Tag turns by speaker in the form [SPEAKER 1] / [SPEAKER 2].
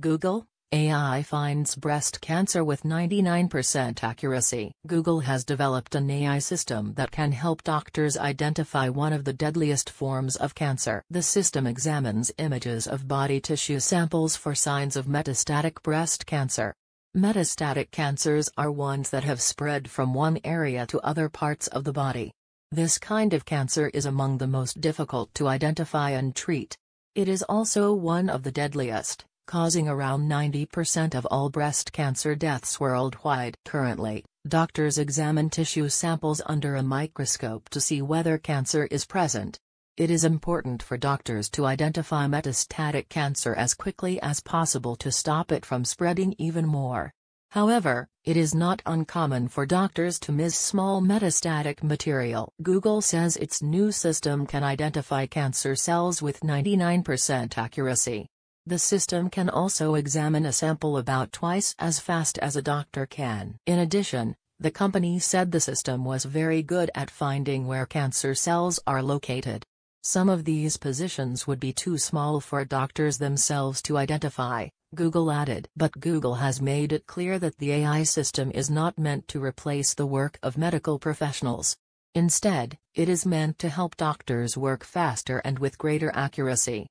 [SPEAKER 1] Google AI finds breast cancer with 99% accuracy. Google has developed an AI system that can help doctors identify one of the deadliest forms of cancer. The system examines images of body tissue samples for signs of metastatic breast cancer. Metastatic cancers are ones that have spread from one area to other parts of the body. This kind of cancer is among the most difficult to identify and treat. It is also one of the deadliest causing around 90% of all breast cancer deaths worldwide. Currently, doctors examine tissue samples under a microscope to see whether cancer is present. It is important for doctors to identify metastatic cancer as quickly as possible to stop it from spreading even more. However, it is not uncommon for doctors to miss small metastatic material. Google says its new system can identify cancer cells with 99% accuracy. The system can also examine a sample about twice as fast as a doctor can. In addition, the company said the system was very good at finding where cancer cells are located. Some of these positions would be too small for doctors themselves to identify, Google added. But Google has made it clear that the AI system is not meant to replace the work of medical professionals. Instead, it is meant to help doctors work faster and with greater accuracy.